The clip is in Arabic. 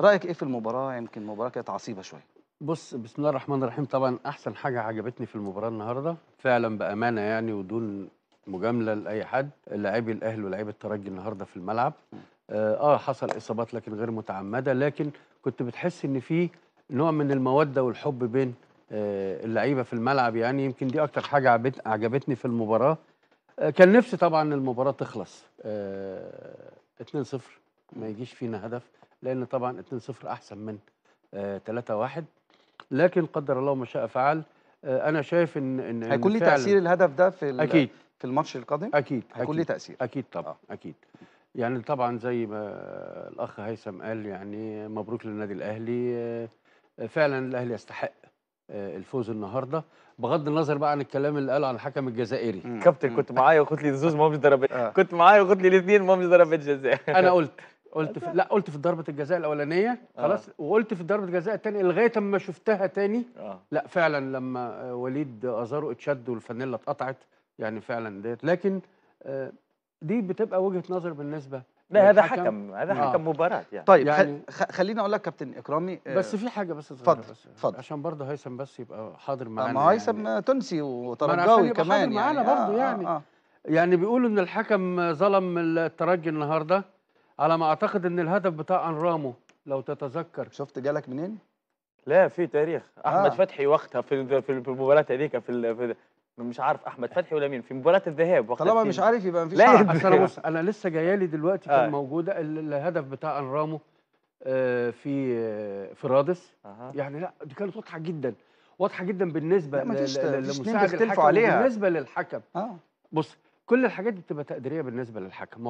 رايك ايه في المباراه يمكن المباراه كانت عصيبه شويه بص بسم الله الرحمن الرحيم طبعا احسن حاجه عجبتني في المباراه النهارده فعلا بامانه يعني ودون مجامله لاي حد لاعبي الاهلي ولاعيبه الترجي النهارده في الملعب اه, آه، حصل اصابات لكن غير متعمده لكن كنت بتحس ان في نوع من الموده والحب بين آه اللعيبه في الملعب يعني يمكن دي اكتر حاجه عجبتني في المباراه آه كان نفسي طبعا المباراه تخلص 2 آه، 2-0 ما يجيش فينا هدف لان طبعا 2-0 احسن من 3-1 آه، لكن قدر الله ما شاء فعل آه، انا شايف ان ان هيكون ليه تاثير الهدف ده في اكيد في الماتش القادم اكيد هيكون ليه تاثير اكيد طبعا آه. اكيد يعني طبعا زي ما الاخ هيثم قال يعني مبروك للنادي الاهلي آه، فعلا الاهلي يستحق الفوز النهارده بغض النظر بقى عن الكلام اللي قاله عن الحكم الجزائري كابتن كنت معايا وخد لي زوز ما مش ضربت كنت معايا وخد لي الاثنين ما مش ضربت جزاء انا قلت قلت في لا قلت في ضربه الجزاء الاولانيه آه. خلاص وقلت في ضربه الجزاء الثانيه لغايه اما شفتها ثاني آه. لا فعلا لما آه، وليد ازارو اتشد والفانيلا اتقطعت يعني فعلا ديت لكن آه، دي بتبقى وجهه نظر بالنسبه لا هذا حكم هذا حكم مباراه يعني طيب يعني خليني اقول لك كابتن اكرامي بس في حاجه بس اتفضل اتفضل عشان برضه هيثم بس يبقى حاضر معانا ما يعني. هيثم يعني تونسي وترجاوي كمان حاضر يعني معانا برضه يعني آه آه. يعني بيقولوا ان الحكم ظلم الترجي النهارده على ما اعتقد ان الهدف بتاع انرامو لو تتذكر شفت جالك منين؟ لا في تاريخ احمد آه. فتحي وقتها في في المباراه هذيك في, في مش عارف احمد فتحي ولا مين في مباراه الذهاب وقتها طالما مش عارف يبقى مفيش لا اصل انا بص انا لسه جايالي دلوقتي آه. كان موجوده الهدف بتاع انرامو آه، في آه، في رادس آه. يعني لا دي كانت واضحه جدا واضحه جدا بالنسبه لمساعد الحكم عليها. بالنسبه للحكم آه. بص كل الحاجات دي بتبقى تقديريه بالنسبه للحكم